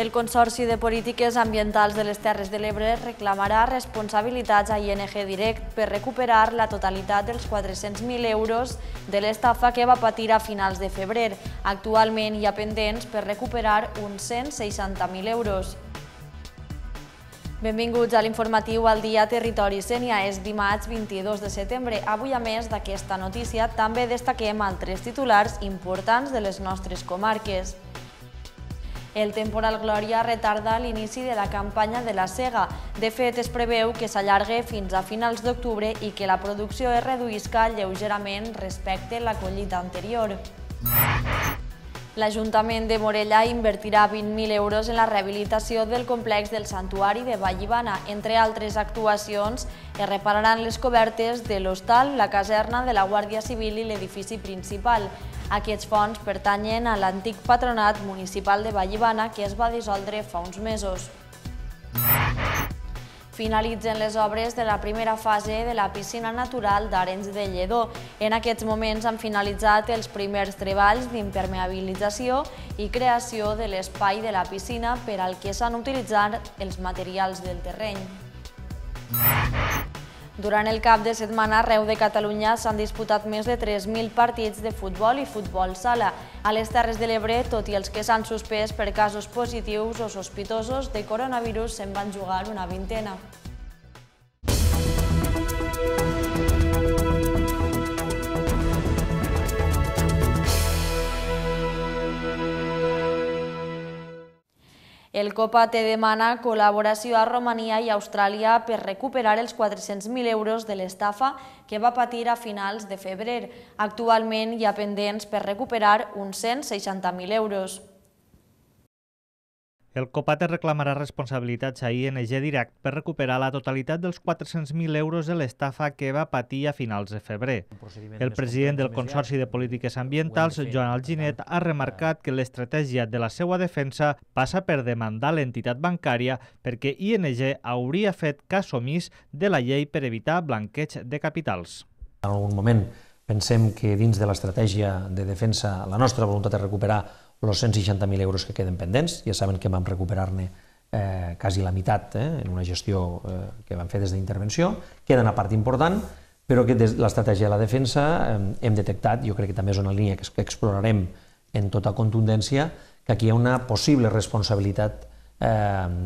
El Consorci de Polítiques Ambientals de les Terres de l'Ebre reclamarà responsabilitats a ING Direct per recuperar la totalitat dels 400.000 euros de l'estafa que va patir a finals de febrer. Actualment hi ha pendents per recuperar uns 160.000 euros. Benvinguts a l'informatiu al dia Territori Sènia. És dimarts 22 de setembre. Avui, a més d'aquesta notícia, també destaquem altres titulars importants de les nostres comarques. El temporal Glòria retarda l'inici de la campanya de la cega. De fet, es preveu que s'allargue fins a finals d'octubre i que la producció es reduïsca lleugerament respecte a la collita anterior. L'Ajuntament de Morella invertirà 20.000 euros en la rehabilitació del complex del Santuari de Vallivana. Entre altres actuacions, es repararan les cobertes de l'hostal, la caserna de la Guàrdia Civil i l'edifici principal. Aquests fons pertanyen a l'antic patronat municipal de Vallivana que es va dissoldre fa uns mesos. Finalitzen les obres de la primera fase de la piscina natural d'Arenys de Lledó. En aquests moments han finalitzat els primers treballs d'impermeabilització i creació de l'espai de la piscina per al que s'han utilitzat els materials del terreny. Durant el cap de setmana arreu de Catalunya s'han disputat més de 3.000 partits de futbol i futbol sala. A les Terres de l'Ebre, tot i els que s'han suspès per casos positius o sospitosos de coronavirus, se'n van jugar una vintena. El COPA te demana col·laboració a Romania i Austràlia per recuperar els 400.000 euros de l'estafa que va patir a finals de febrer. Actualment hi ha pendents per recuperar uns 160.000 euros. El COPAT reclamarà responsabilitats a ING Direct per recuperar la totalitat dels 400.000 euros de l'estafa que va patir a finals de febrer. El president del Consorci de Polítiques Ambientals, Joan Alginet, ha eh, remarcat que l'estratègia de la seva defensa passa per demandar l'entitat bancària perquè ING hauria fet cas omís de la llei per evitar blanqueig de capitals. En algun moment pensem que dins de l'estratègia de defensa la nostra voluntat és recuperar els 160.000 euros que queden pendents, ja saben que vam recuperar-ne eh, quasi la meitat eh, en una gestió eh, que vam fer des d'intervenció, queda una part important, però que des l'estratègia de la defensa eh, hem detectat, jo crec que també és una línia que, que explorarem en tota contundència, que aquí hi ha una possible responsabilitat eh,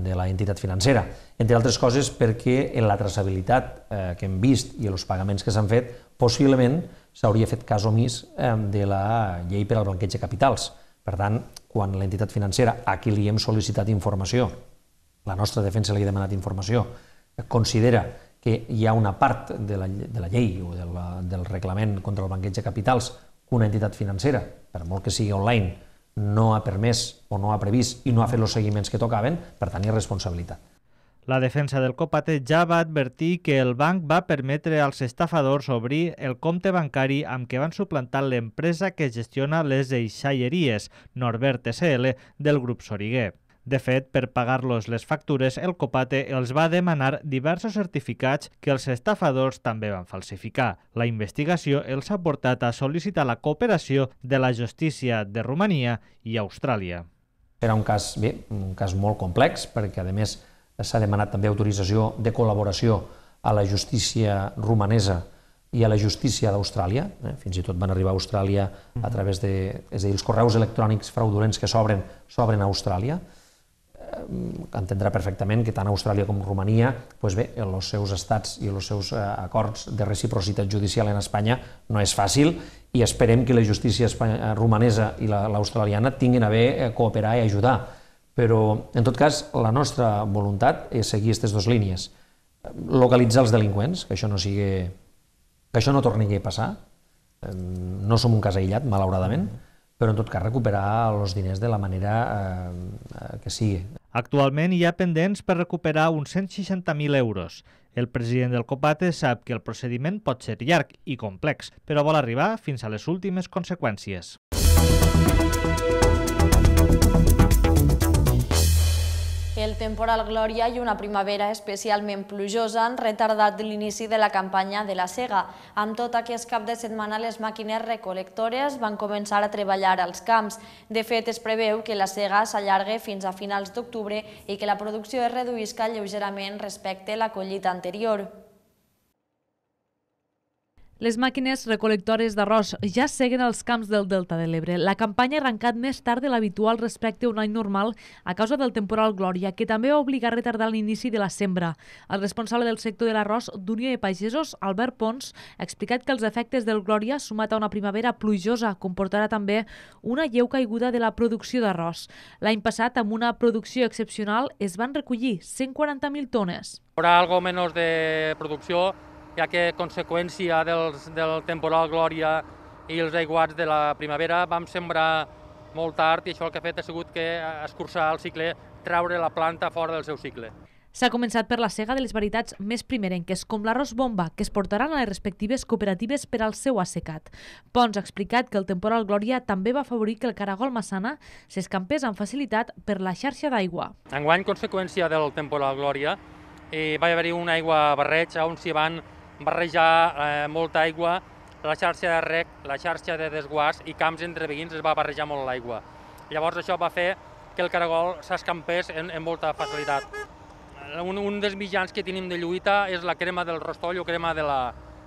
de la entitat financera, entre altres coses perquè en la traçabilitat eh, que hem vist i en els pagaments que s'han fet, possiblement s'hauria fet cas omís eh, de la llei per al blanqueig de capitals per tant, quan l'entitat financera, a qui li hem sol·licitat informació, la nostra defensa li ha demanat informació, considera que hi ha una part de la, de la llei o de la, del reglament contra el banquet de capitals que una entitat financera, per molt que sigui online, no ha permès o no ha previst i no ha fet els seguiments que tocaven, per tant, hi ha responsabilitat. La defensa del Copate ja va advertir que el banc va permetre als estafadors obrir el compte bancari amb què van suplantar l'empresa que gestiona les eixalleries, Norbert SL, del grup Soriguer. De fet, per pagar-los les factures, el Copate els va demanar diversos certificats que els estafadors també van falsificar. La investigació els ha portat a sol·licitar la cooperació de la justícia de Romania i Austràlia. Era un cas, bé, un cas molt complex perquè, a més, S'ha demanat també autorització de col·laboració a la justícia romanesa i a la justícia d'Austràlia. Eh? Fins i tot van arribar a Austràlia a través de... És a dir, els correus electrònics fraudulents que s'obren, s'obren a Austràlia. Entendrà perfectament que tant Austràlia com Romania, doncs bé, els seus estats i els seus eh, acords de reciprocitat judicial en Espanya no és fàcil i esperem que la justícia eh, romanesa i l'australiana tinguin a bé eh, cooperar i ajudar però, en tot cas, la nostra voluntat és seguir aquestes dues línies. Localitzar els delinqüents, que això no sigui... que això no torni a passar. No som un cas aïllat, malauradament, mm. però en tot cas recuperar els diners de la manera eh, que sigui. Actualment hi ha pendents per recuperar uns 160.000 euros. El president del COPATE sap que el procediment pot ser llarg i complex, però vol arribar fins a les últimes conseqüències. Música temporal Glòria i una primavera especialment plujosa han retardat l'inici de la campanya de la cega. Amb tot aquest cap de setmana, les màquines recolectores van començar a treballar als camps. De fet, es preveu que la cega s'allargue fins a finals d'octubre i que la producció es reduïsca lleugerament respecte a la collita anterior. Les màquines recolectores d'arròs ja seguen els camps del Delta de l'Ebre. La campanya ha arrencat més tard de l'habitual respecte a un any normal a causa del temporal Glòria, que també va obligar a retardar l'inici de la sembra. El responsable del sector de l'arròs d'Unió de Pagesos, Albert Pons, ha explicat que els efectes del Glòria, sumat a una primavera plujosa, comportarà també una lleu caiguda de la producció d'arròs. L'any passat, amb una producció excepcional, es van recollir 140.000 tones. Habrá algo menys de producció ja que a conseqüència dels, del temporal Glòria i els aiguats de la primavera vam sembrar molt tard i això el que ha fet ha sigut que escurçar el cicle, traure la planta fora del seu cicle. S'ha començat per la cega de les varietats més primerenques, com l'arròs bomba, que es portaran a les respectives cooperatives per al seu assecat. Pons ha explicat que el temporal Glòria també va afavorir que el caragol massana s'escampés amb facilitat per la xarxa d'aigua. Enguany, conseqüència del temporal Glòria, eh, va haver-hi una aigua barreig on s'hi van barrejar eh, molta aigua, la xarxa de rec, la xarxa de desguàs i camps entre veïns es va barrejar molt l'aigua. Llavors això va fer que el caragol s'escampés en, en molta facilitat. Un, un dels mitjans que tenim de lluita és la crema del rostoll o crema de la,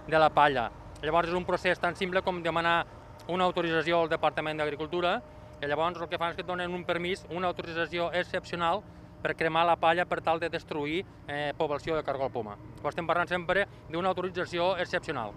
de la palla. Llavors és un procés tan simple com demanar una autorització al Departament d'Agricultura, i llavors el que fan és que et donen un permís, una autorització excepcional, per cremar la palla per tal de destruir eh, població de cargol puma. Però estem parlant sempre d'una autorització excepcional.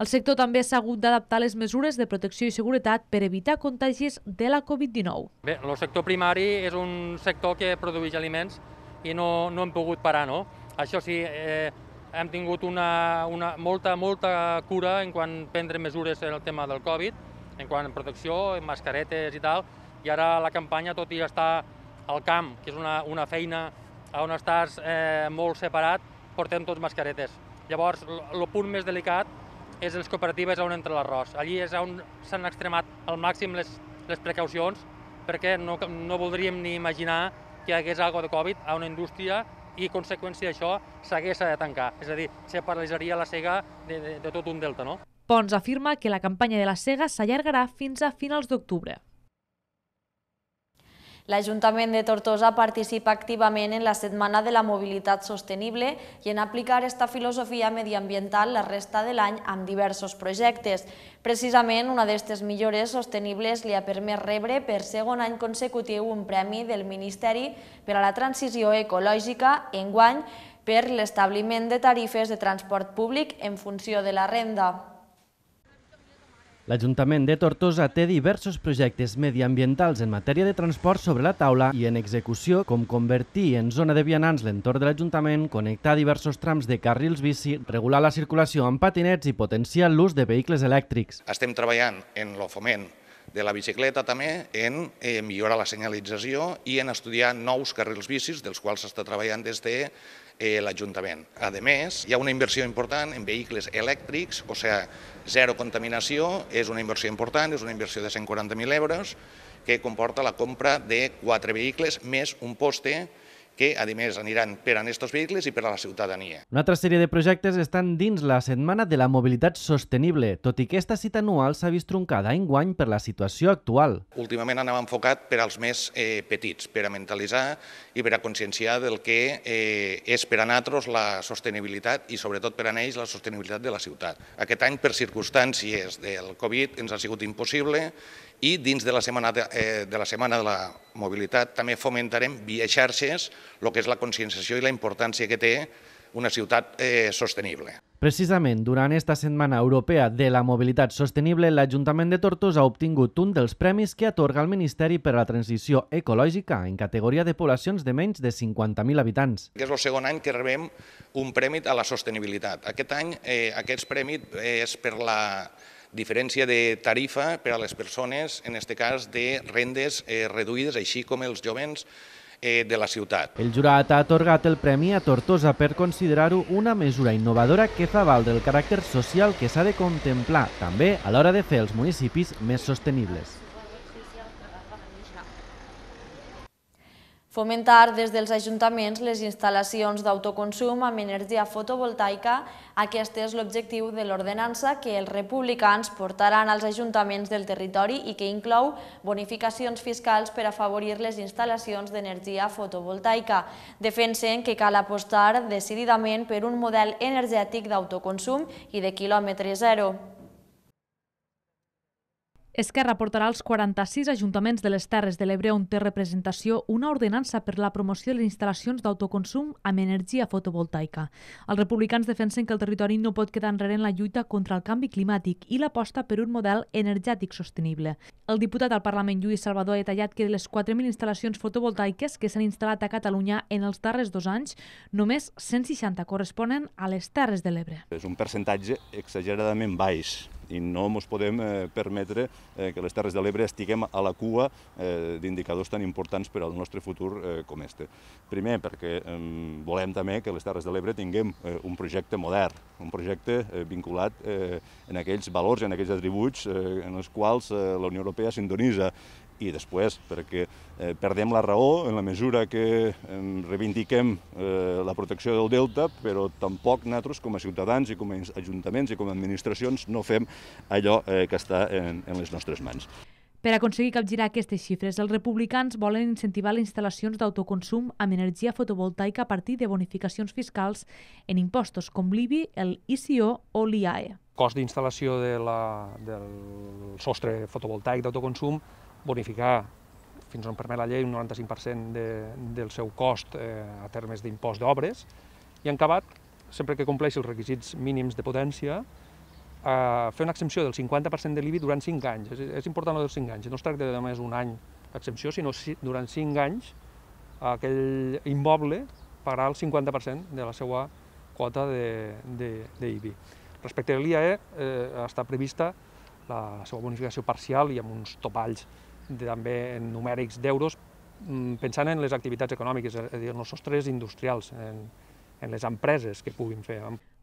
El sector també s'ha hagut d'adaptar les mesures de protecció i seguretat per evitar contagis de la Covid-19. Bé, el sector primari és un sector que produeix aliments i no, no hem pogut parar, no? Això sí, eh, hem tingut una, una molta, molta cura en quan prendre mesures en el tema del Covid, en quant a protecció, en mascaretes i tal, i ara la campanya, tot i estar al camp, que és una, una feina on estàs eh, molt separat, portem tots mascaretes. Llavors, el punt més delicat és les cooperatives on entra l'arròs. Allí és on s'han extremat al màxim les, les precaucions, perquè no, no voldríem ni imaginar que hi hagués alguna de Covid a una indústria i, a conseqüència d'això, s'hagués de tancar. És a dir, se paralitzaria la cega de, de, de tot un delta, no? Pons afirma que la campanya de la cega s'allargarà fins a finals d'octubre. L'Ajuntament de Tortosa participa activament en la Setmana de la Mobilitat Sostenible i en aplicar aquesta filosofia mediambiental la resta de l'any amb diversos projectes. Precisament, una d'aquestes millores sostenibles li ha permès rebre per segon any consecutiu un premi del Ministeri per a la Transició Ecològica en guany per l'establiment de tarifes de transport públic en funció de la renda. L'Ajuntament de Tortosa té diversos projectes mediambientals en matèria de transport sobre la taula i en execució, com convertir en zona de vianants l'entorn de l'Ajuntament, connectar diversos trams de carrils bici, regular la circulació amb patinets i potenciar l'ús de vehicles elèctrics. Estem treballant en el foment de la bicicleta també en eh, millorar la senyalització i en estudiar nous carrils bicis, dels quals s'està treballant des de Eh, l'Ajuntament. A més, hi ha una inversió important en vehicles elèctrics, o sigui, zero contaminació, és una inversió important, és una inversió de 140.000 euros, que comporta la compra de quatre vehicles més un poste que, a més, aniran per a aquests vehicles i per a la ciutadania. Una altra sèrie de projectes estan dins la Setmana de la Mobilitat Sostenible, tot i que aquesta cita anual s'ha vist troncada guany per la situació actual. Últimament anava enfocat per als més eh, petits, per a mentalitzar i per a conscienciar del que eh, és per a nosaltres la sostenibilitat i, sobretot, per a ells la sostenibilitat de la ciutat. Aquest any, per circumstàncies del Covid, ens ha sigut impossible i dins de la Setmana eh, de la, setmana de la Mobilitat també fomentarem via xarxes el que és la conscienciació i la importància que té una ciutat eh, sostenible. Precisament durant esta Setmana Europea de la Mobilitat Sostenible, l'Ajuntament de Tortosa ha obtingut un dels premis que atorga el Ministeri per a la Transició Ecològica en categoria de poblacions de menys de 50.000 habitants. És el segon any que rebem un premi a la sostenibilitat. Aquest any eh, aquest premi eh, és per la diferència de tarifa per a les persones, en aquest cas, de rendes eh, reduïdes, així com els jovens eh, de la ciutat. El jurat ha atorgat el premi a Tortosa per considerar-ho una mesura innovadora que fa val del caràcter social que s'ha de contemplar també a l'hora de fer els municipis més sostenibles. Fomentar des dels ajuntaments les instal·lacions d'autoconsum amb energia fotovoltaica, aquest és l'objectiu de l'ordenança que els republicans portaran als ajuntaments del territori i que inclou bonificacions fiscals per afavorir les instal·lacions d'energia fotovoltaica. Defensen que cal apostar decididament per un model energètic d'autoconsum i de quilòmetre zero. Esquerra portarà als 46 ajuntaments de les Terres de l'Ebre on té representació una ordenança per la promoció de les instal·lacions d'autoconsum amb energia fotovoltaica. Els republicans defensen que el territori no pot quedar enrere en la lluita contra el canvi climàtic i l'aposta per un model energètic sostenible. El diputat al Parlament Lluís Salvador ha detallat que de les 4.000 instal·lacions fotovoltaiques que s'han instal·lat a Catalunya en els darrers dos anys, només 160 corresponen a les Terres de l'Ebre. És un percentatge exageradament baix i no ens podem eh, permetre eh, que les Terres de l'Ebre estiguem a la cua eh, d'indicadors tan importants per al nostre futur com este. Primer, perquè volem també que les Terres de l'Ebre tinguem un projecte modern, un projecte vinculat en aquells valors, i en aquells atributs en els quals la Unió Europea sintonitza i després perquè eh, perdem la raó en la mesura que eh, reivindiquem eh, la protecció del delta, però tampoc nosaltres com a ciutadans i com a ajuntaments i com a administracions no fem allò eh, que està en, en les nostres mans. Per aconseguir capgirar aquestes xifres, els republicans volen incentivar les instal·lacions d'autoconsum amb energia fotovoltaica a partir de bonificacions fiscals en impostos com l'IBI, el ICO o l'IAE. El cost d'instal·lació de la, del sostre fotovoltaic d'autoconsum bonificar fins on permet la llei un 95% de, del seu cost eh, a termes d'impost d'obres i en acabat, sempre que compleixi els requisits mínims de potència, a eh, fer una exempció del 50% de l'IBI durant 5 anys. És, és important el dels 5 anys, no es tracta de només un any d'exempció, sinó si, durant 5 anys aquell immoble pagarà el 50% de la seva quota d'IBI. Respecte a l'IAE, eh, està prevista la seva bonificació parcial i amb uns topalls també en numèrics d'euros, mm, pensant en les activitats econòmiques, és a dir, en els sostres industrials, en, en les empreses que puguin fer.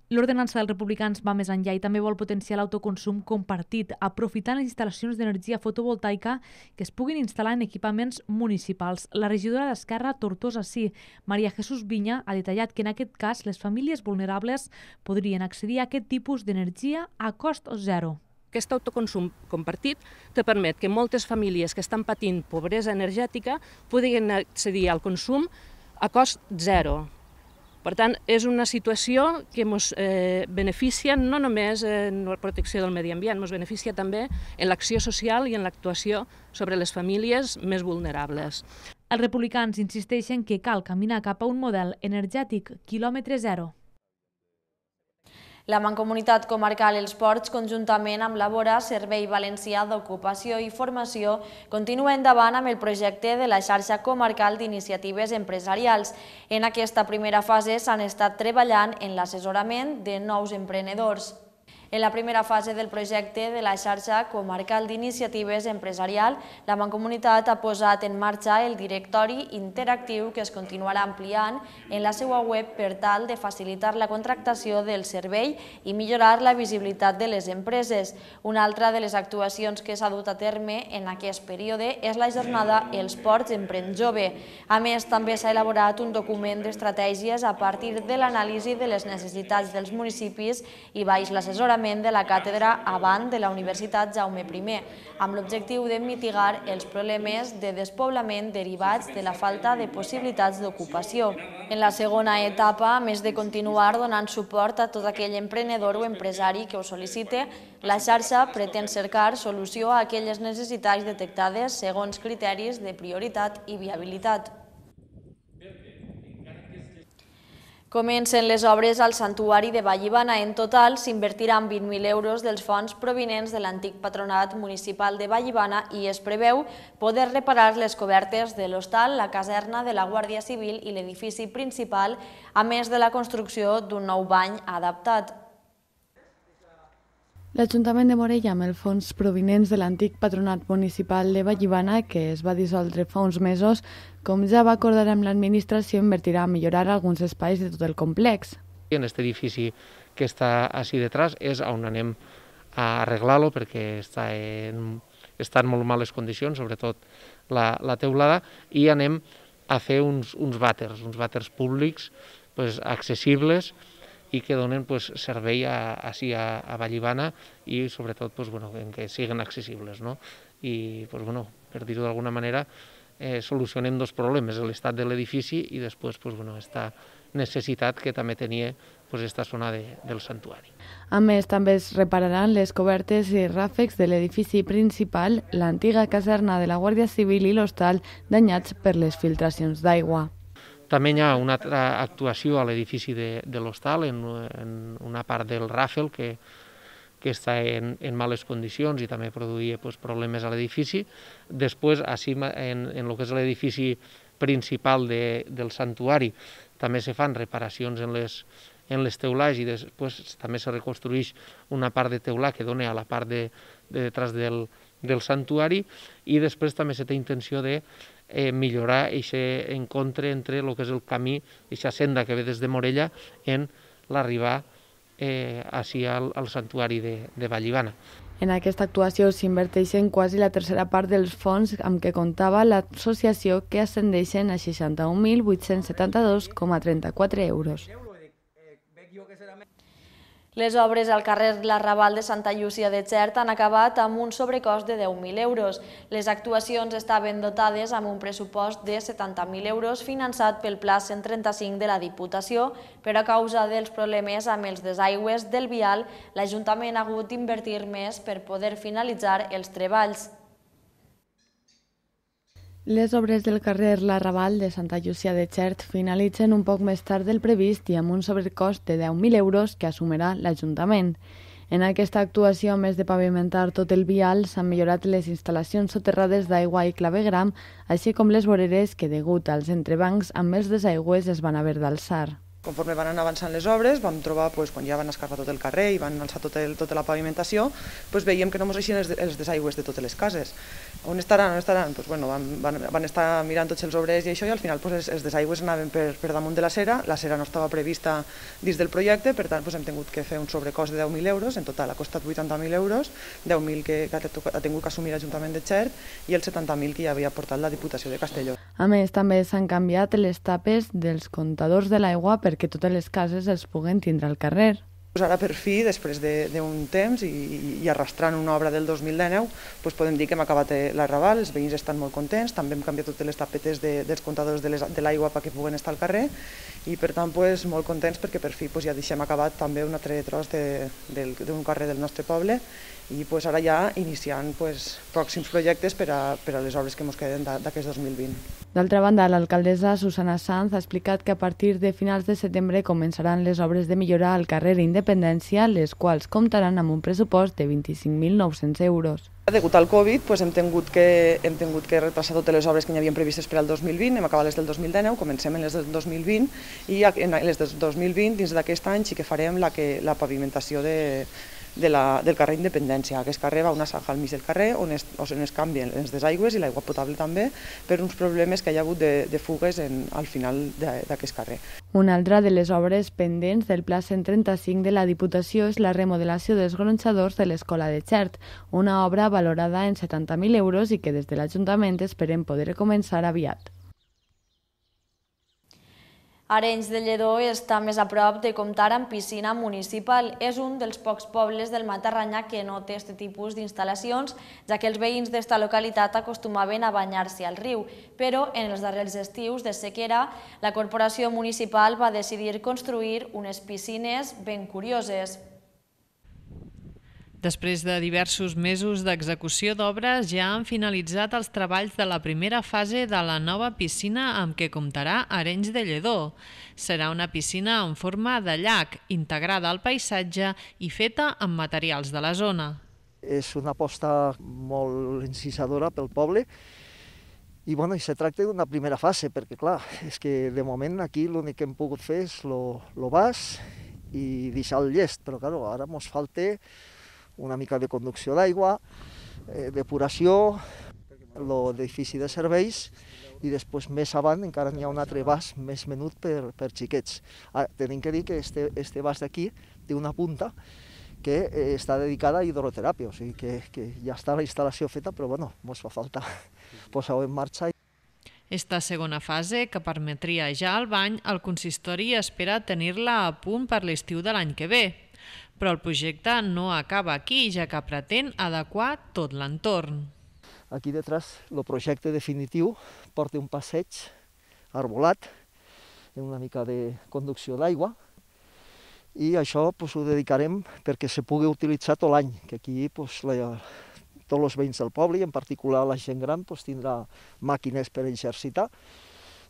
L'ordenança dels republicans va més enllà i també vol potenciar l'autoconsum compartit, aprofitant les instal·lacions d'energia fotovoltaica que es puguin instal·lar en equipaments municipals. La regidora d'Esquerra, Tortosa Sí, Maria Jesús Vinya, ha detallat que en aquest cas les famílies vulnerables podrien accedir a aquest tipus d'energia a cost zero. Aquest autoconsum compartit te permet que moltes famílies que estan patint pobresa energètica puguin accedir al consum a cost zero. Per tant, és una situació que ens eh, beneficia no només en la protecció del medi ambient, ens beneficia també en l'acció social i en l'actuació sobre les famílies més vulnerables. Els republicans insisteixen que cal caminar cap a un model energètic quilòmetre zero. La Mancomunitat Comarcal Els Ports, conjuntament amb la Bora Servei Valencià d'Ocupació i Formació, continua endavant amb el projecte de la xarxa comarcal d'iniciatives empresarials. En aquesta primera fase s'han estat treballant en l'assessorament de nous emprenedors. En la primera fase del projecte de la xarxa comarcal d'iniciatives empresarial, la Mancomunitat ha posat en marxa el directori interactiu que es continuarà ampliant en la seva web per tal de facilitar la contractació del servei i millorar la visibilitat de les empreses. Una altra de les actuacions que s'ha dut a terme en aquest període és la jornada Els Ports Empren Jove. A més, també s'ha elaborat un document d'estratègies a partir de l'anàlisi de les necessitats dels municipis i baix l'assessorament tancament de la càtedra avant de la Universitat Jaume I, amb l'objectiu de mitigar els problemes de despoblament derivats de la falta de possibilitats d'ocupació. En la segona etapa, a més de continuar donant suport a tot aquell emprenedor o empresari que ho sol·licite, la xarxa pretén cercar solució a aquelles necessitats detectades segons criteris de prioritat i viabilitat. Comencen les obres al Santuari de Vallibana. En total s'invertiran 20.000 euros dels fons provinents de l'antic patronat municipal de Vallibana i es preveu poder reparar les cobertes de l'hostal, la caserna de la Guàrdia Civil i l'edifici principal, a més de la construcció d'un nou bany adaptat. L'Ajuntament de Morella, amb els fons provinents de l'antic patronat municipal de Vallivana, que es va dissoldre fa uns mesos, com ja va acordar amb l'administració, invertirà a millorar alguns espais de tot el complex. En aquest edifici que està així detrás és on anem a arreglar-lo perquè està en, està en molt males condicions, sobretot la, la teulada, i anem a fer uns, uns vàters, uns vàters públics pues, accessibles, i que donen pues, servei a, a, a, a Vallivana i sobretot pues, bueno, que siguin accessibles. No? I pues, bueno, per dir-ho d'alguna manera, eh, solucionem dos problemes, l'estat de l'edifici i després pues, bueno, esta necessitat que també tenia pues, esta zona de, del santuari. A més, també es repararan les cobertes i ràfecs de l'edifici principal, l'antiga caserna de la Guàrdia Civil i l'hostal danyats per les filtracions d'aigua. També hi ha una altra actuació a l'edifici de, de l'hostal, en, en una part del ràfel que, que està en, en males condicions i també produïa pues, problemes a l'edifici. Després, així, en, en el que és l'edifici principal de, del santuari, també se fan reparacions en les, en les teulars i després també se reconstruïix una part de teulà que dona a la part de, de detrás del, del santuari i després també se té intenció de eh, millorar aquest encontre entre el que és el camí, aquesta senda que ve des de Morella, en l'arribar eh, hacia el, el santuari de, de Vallivana. En aquesta actuació s'inverteixen quasi la tercera part dels fons amb què comptava l'associació que ascendeixen a 61.872,34 euros. Les obres al carrer Larrabal de Santa Llúcia de Xert han acabat amb un sobrecost de 10.000 euros. Les actuacions estaven dotades amb un pressupost de 70.000 euros finançat pel Pla 135 de la Diputació, però a causa dels problemes amb els desaigües del vial, l'Ajuntament ha hagut d'invertir més per poder finalitzar els treballs. Les obres del carrer Raval de Santa Llucia de Xert finalitzen un poc més tard del previst i amb un sobrecost de 10.000 euros que assumirà l'Ajuntament. En aquesta actuació, a més de pavimentar tot el vial, s'han millorat les instal·lacions soterrades d'aigua i clavegram, així com les voreres que, degut als entrebancs, amb els desaigües es van haver d'alçar. Conforme van anar avançant les obres, vam trobar, doncs, quan ja van escarpar tot el carrer i van alçar tot el, tota la pavimentació, doncs veiem que no ens eixien els desaigües de totes les cases on estaran, on estaran? Pues, bueno, van, van, van estar mirant tots els obrers i això i al final pues, els, els desaigües anaven per, per damunt de la cera, la cera no estava prevista dins del projecte, per tant pues, hem tingut que fer un sobrecost de 10.000 euros, en total ha costat 80.000 euros, 10.000 que, ha tingut que assumir l'Ajuntament de Xert i els 70.000 que ja havia portat la Diputació de Castelló. A més, també s'han canviat les tapes dels comptadors de l'aigua perquè totes les cases els puguen tindre al carrer. Pues ara per fi, després d'un de, temps i, i arrastrant una obra del 2019, pues podem dir que hem acabat eh, l'arrabal, els veïns estan molt contents, també hem canviat totes les tapetes de, dels contadors de l'aigua perquè puguen estar al carrer i per tant pues, molt contents perquè per fi pues, ja deixem acabat també un altre tros d'un carrer del nostre poble i pues, ara ja iniciant pues, pròxims projectes per a, per a les obres que ens queden d'aquest 2020. D'altra banda, l'alcaldessa Susana Sanz ha explicat que a partir de finals de setembre començaran les obres de millora al carrer Independència, les quals comptaran amb un pressupost de 25.900 euros. Degut al Covid pues, hem, tingut que, hem tingut que retrasar totes les obres que hi havien previstes per al 2020, hem acabat les del 2019, comencem en les del 2020 i en les del 2020 dins d'aquest any sí que farem la, que, la pavimentació de, de la, del carrer Independència. Aquest carrer va una sanja al mig del carrer on es, on es canvien les desaigües i l'aigua potable també per uns problemes que hi ha hagut de, de fugues en, al final d'aquest carrer. Una altra de les obres pendents del Pla 135 de la Diputació és la remodelació dels gronxadors de l'Escola de Xert, una obra valorada en 70.000 euros i que des de l'Ajuntament esperen poder començar aviat. Arenys de Lledó està més a prop de comptar amb piscina municipal. És un dels pocs pobles del Matarranya que no té aquest tipus d'instal·lacions, ja que els veïns d'esta localitat acostumaven a banyar-se al riu. Però en els darrers estius de sequera, la corporació municipal va decidir construir unes piscines ben curioses. Després de diversos mesos d'execució d'obres, ja han finalitzat els treballs de la primera fase de la nova piscina amb què comptarà Arenys de Lledó. Serà una piscina en forma de llac, integrada al paisatge i feta amb materials de la zona. És una aposta molt incisadora pel poble i bueno, i se tracta d'una primera fase, perquè clar, és que de moment aquí l'únic que hem pogut fer és lo, bas vas i deixar el llest, però claro, ara ens falta una mica de conducció d'aigua, eh, depuració, l'edifici de serveis i després més avant encara n'hi ha un altre bas més menut per, per xiquets. Ara, ah, tenim que dir que este, este bas d'aquí té una punta que eh, està dedicada a hidroteràpia, o sigui que, que ja està la instal·lació feta, però bueno, mos fa falta posar-ho en marxa. Esta segona fase, que permetria ja el bany, el consistori espera tenir-la a punt per l'estiu de l'any que ve, però el projecte no acaba aquí, ja que pretén adequar tot l'entorn. Aquí detrás, el projecte definitiu porta un passeig arbolat, una mica de conducció d'aigua, i això pues, ho dedicarem perquè se pugui utilitzar tot l'any, que aquí pues, la, tots els veïns del poble, i en particular la gent gran, pues, tindrà màquines per exercitar,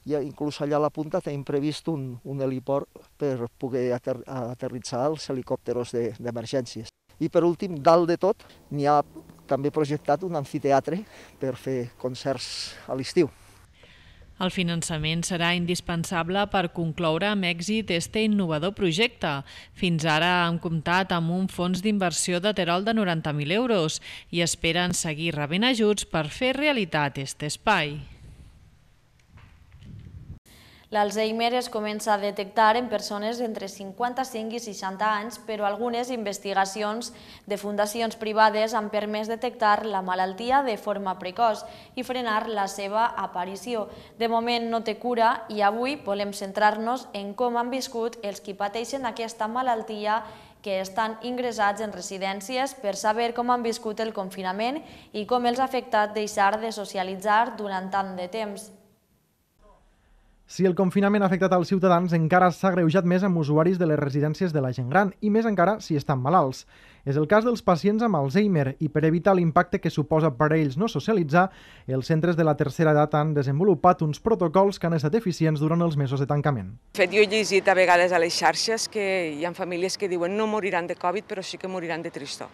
i inclús allà a la punta tenim previst un, un heliport per poder ater aterritzar els helicòpteros d'emergències. De, I per últim, dalt de tot, n'hi ha també projectat un anfiteatre per fer concerts a l'estiu. El finançament serà indispensable per concloure amb èxit este innovador projecte. Fins ara han comptat amb un fons d'inversió de Terol de 90.000 euros i esperen seguir rebent ajuts per fer realitat este espai. L'Alzheimer es comença a detectar en persones entre 55 i 60 anys, però algunes investigacions de fundacions privades han permès detectar la malaltia de forma precoç i frenar la seva aparició. De moment no té cura i avui volem centrar-nos en com han viscut els qui pateixen aquesta malaltia que estan ingressats en residències per saber com han viscut el confinament i com els ha afectat deixar de socialitzar durant tant de temps. Si el confinament ha afectat als ciutadans, encara s'ha greujat més amb usuaris de les residències de la gent gran i més encara si estan malalts. És el cas dels pacients amb Alzheimer i per evitar l'impacte que suposa per a ells no socialitzar, els centres de la tercera edat han desenvolupat uns protocols que han estat eficients durant els mesos de tancament. De fet, jo he llegit a vegades a les xarxes que hi ha famílies que diuen no moriran de Covid però sí que moriran de tristor.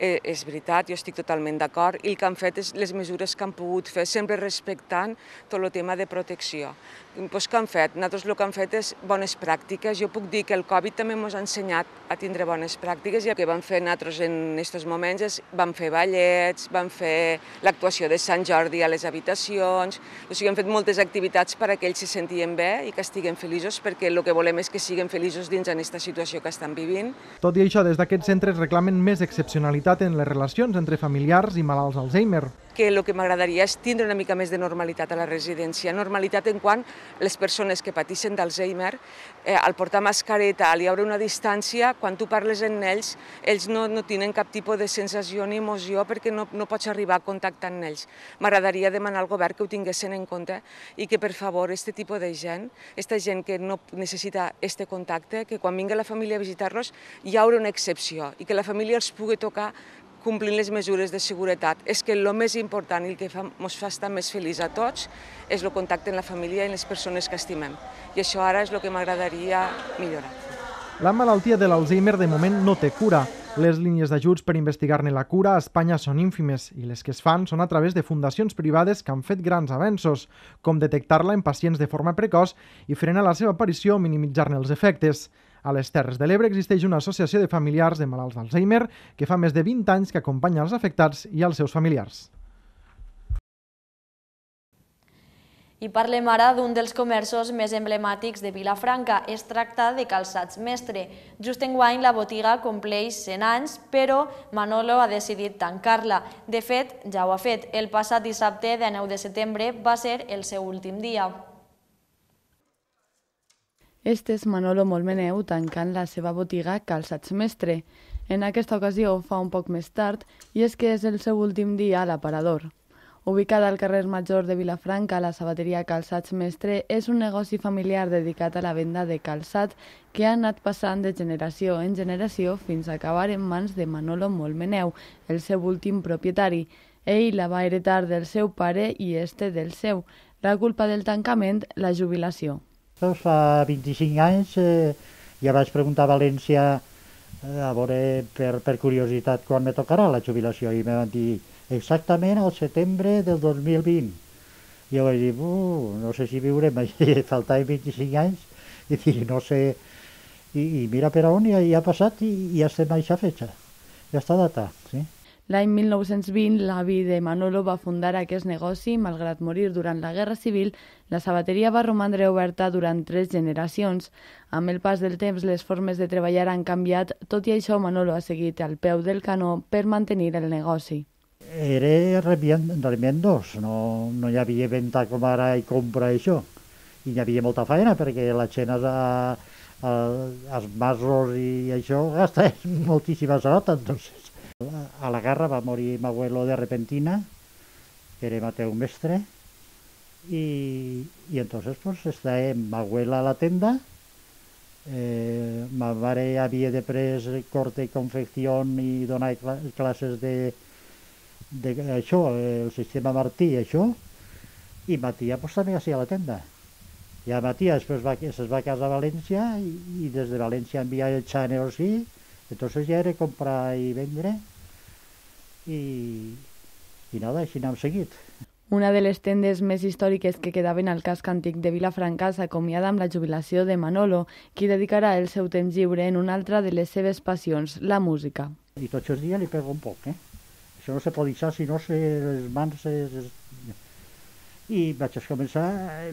Eh, és veritat, jo estic totalment d'acord, i el que han fet és les mesures que han pogut fer, sempre respectant tot el tema de protecció. Mm, doncs què han fet? Nosaltres el que han fet és bones pràctiques. Jo puc dir que el Covid també ens ha ensenyat a tindre bones pràctiques i el que vam fer nosaltres en aquests moments és vam fer ballets, vam fer l'actuació de Sant Jordi a les habitacions, o sigui, hem fet moltes activitats per que ells se sentien bé i que estiguen feliços perquè el que volem és que siguin feliços dins en aquesta situació que estan vivint. Tot i això, des d'aquests centres reclamen més excepcionalitat en les relacions entre familiars i malalts Alzheimer que el que m'agradaria és tindre una mica més de normalitat a la residència. Normalitat en quant les persones que pateixen d'Alzheimer, eh, al portar mascareta, al hi haurà una distància, quan tu parles amb ells, ells no, no tenen cap tipus de sensació ni emoció perquè no, no pots arribar a contactar amb ells. M'agradaria demanar al govern que ho tinguessin en compte i que, per favor, este tipus de gent, aquesta gent que no necessita este contacte, que quan vingui la família a visitar-los hi haurà una excepció i que la família els pugui tocar complint les mesures de seguretat. És que el més important i el que ens fa estar més feliç a tots és el contacte amb la família i les persones que estimem. I això ara és el que m'agradaria millorar. La malaltia de l'Alzheimer de moment no té cura. Les línies d'ajuts per investigar-ne la cura a Espanya són ínfimes i les que es fan són a través de fundacions privades que han fet grans avenços, com detectar-la en pacients de forma precoç i frenar la seva aparició o minimitzar-ne els efectes. A les Terres de l'Ebre existeix una associació de familiars de malalts d'Alzheimer que fa més de 20 anys que acompanya els afectats i els seus familiars. I parlem ara d'un dels comerços més emblemàtics de Vilafranca. Es tracta de Calçats Mestre. Just guany la botiga compleix 100 anys, però Manolo ha decidit tancar-la. De fet, ja ho ha fet. El passat dissabte de 9 de setembre va ser el seu últim dia. Este és Manolo Molmeneu tancant la seva botiga Calçats Mestre. En aquesta ocasió fa un poc més tard i és que és el seu últim dia a l'aparador. Ubicada al carrer Major de Vilafranca, la sabateria Calçats Mestre és un negoci familiar dedicat a la venda de calçat que ha anat passant de generació en generació fins a acabar en mans de Manolo Molmeneu, el seu últim propietari. Ell la va heretar del seu pare i este del seu. La culpa del tancament, la jubilació. Doncs fa 25 anys eh, ja vaig preguntar a València eh, a veure per, per curiositat quan me tocarà la jubilació i me van dir exactament al setembre del 2020. I jo vaig dir, uh, no sé si viurem, faltaven 25 anys, i dir, no sé, i, i mira per on ja, ja ha passat i, i ja estem a aquesta fetge, ja està data, sí? L'any 1920, l'avi de Manolo va fundar aquest negoci. Malgrat morir durant la Guerra Civil, la sabateria va romandre oberta durant tres generacions. Amb el pas del temps, les formes de treballar han canviat. Tot i això, Manolo ha seguit al peu del canó per mantenir el negoci. Era remiendos, no, no hi havia venda com ara i compra i això. I hi havia molta feina perquè la gent de, els eh, eh, masos i això gasta moltíssimes hores, entonces a la guerra va morir ma abuelo de repentina, que era Mateu Mestre, i, i entonces pues estàvem eh, ma abuela a la tenda, eh, ma mare havia de pres corte i confecció i donar cl classes de, de això, el sistema Martí, això, i ma tia pues, també hacía a la tenda. I a ma tia després va, es va casar a València i, i des de València enviava el xaner o sí, entonces ja era comprar i vendre i, i nada, així anem seguit. Una de les tendes més històriques que quedaven al casc antic de Vilafranca s'acomiada amb la jubilació de Manolo, qui dedicarà el seu temps lliure en una altra de les seves passions, la música. I tots els dies li pego un poc, eh? Això no se pot deixar si no se les mans... Es... I vaig començar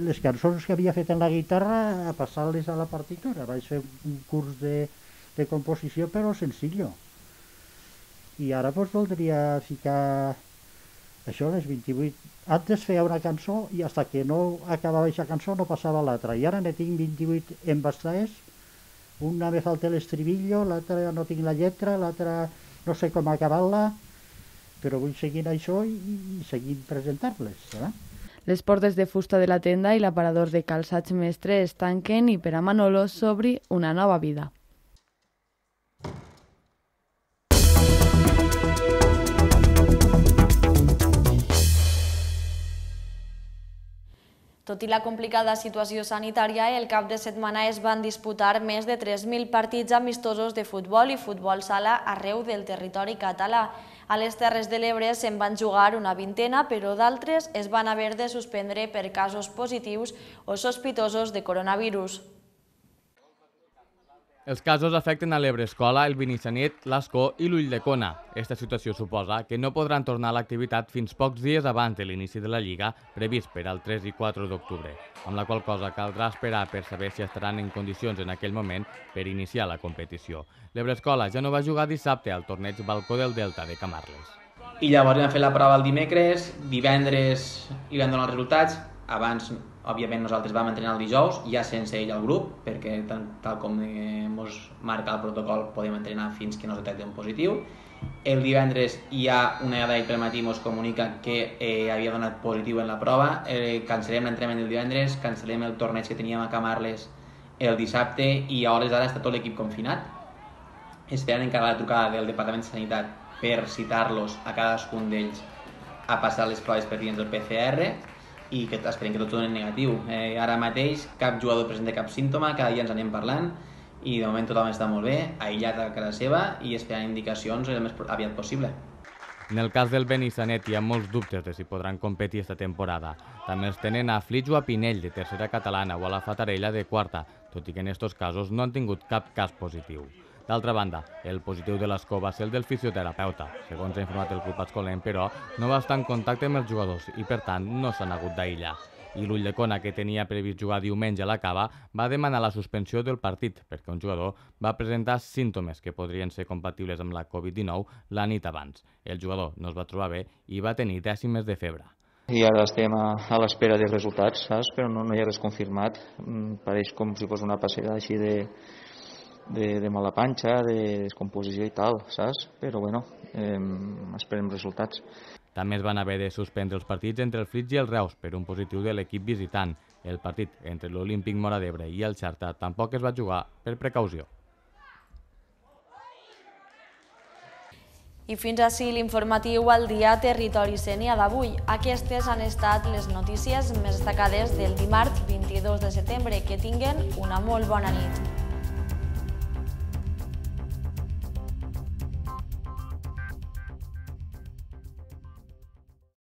les cançons que havia fet en la guitarra a passar-les a la partitura. Vaig fer un curs de, de composició, però senzill i ara doncs voldria ficar això les 28 antes feia una cançó i fins que no acabava aquesta cançó no passava l'altra i ara ne tinc 28 en bastaes una me falta l'estribillo, l'altra no tinc la lletra, l'altra no sé com acabar-la, però vull seguir això i, i seguir presentar-les. Eh? Les portes de fusta de la tenda i l'aparador de calçats mestre es tanquen i per a Manolo s'obri una nova vida. Tot i la complicada situació sanitària, el cap de setmana es van disputar més de 3.000 partits amistosos de futbol i futbol sala arreu del territori català. A les Terres de l'Ebre se'n van jugar una vintena, però d'altres es van haver de suspendre per casos positius o sospitosos de coronavirus. Els casos afecten a l'Ebre Escola, el Benissanet, l'Ascó i l'Ull de Cona. Aquesta situació suposa que no podran tornar a l'activitat fins pocs dies abans de l'inici de la Lliga, previst per al 3 i 4 d'octubre, amb la qual cosa caldrà esperar per saber si estaran en condicions en aquell moment per iniciar la competició. L'Ebre Escola ja no va jugar dissabte al torneig Balcó del Delta de Camarles. I llavors vam fet la prova el dimecres, divendres i vam donar els resultats, abans òbviament nosaltres vam entrenar el dijous, ja sense ell al grup, perquè tal, tal com ens eh, marca el protocol podem entrenar fins que no es detecti un positiu. El divendres hi ha una dada per matí ens comunica que eh, havia donat positiu en la prova, eh, cancel·lem l'entrenament del divendres, cancel·lem el torneig que teníem a Camarles el dissabte i a hores d'ara està tot l'equip confinat. Esperant encara la trucada del Departament de Sanitat per citar-los a cadascun d'ells a passar les proves per dins del PCR i que esperem que tot torni negatiu. Eh, ara mateix cap jugador presenta cap símptoma, cada dia ens anem parlant i de moment tothom està molt bé, aïllat a cara seva i esperant indicacions el més aviat possible. En el cas del Benissanet hi ha molts dubtes de si podran competir esta temporada. També els tenen a Flitjo a Pinell, de tercera catalana, o a la Fatarella, de quarta, tot i que en estos casos no han tingut cap cas positiu. D'altra banda, el positiu de l'escó va ser el del fisioterapeuta. Segons ha informat el club escolent, però, no va estar en contacte amb els jugadors i, per tant, no s'han hagut d'aïllar. I Cona, que tenia previst jugar diumenge a la Cava, va demanar la suspensió del partit perquè un jugador va presentar símptomes que podrien ser compatibles amb la Covid-19 la nit abans. El jugador no es va trobar bé i va tenir dècimes de febre. I ara estem a, a l'espera dels resultats, saps? Però no, no hi ha res confirmat. Mm, pareix com si fos una passera així de, de, de mala panxa, de descomposició i tal, saps? Però bueno, eh, esperem resultats. També es van haver de suspendre els partits entre el Fritz i el Reus per un positiu de l'equip visitant. El partit entre l'Olímpic Mora d'Ebre i el Xarta tampoc es va jugar per precaució. I fins així l'informatiu al dia Territori Senia d'avui. Aquestes han estat les notícies més destacades del dimarts 22 de setembre. Que tinguen una molt bona nit.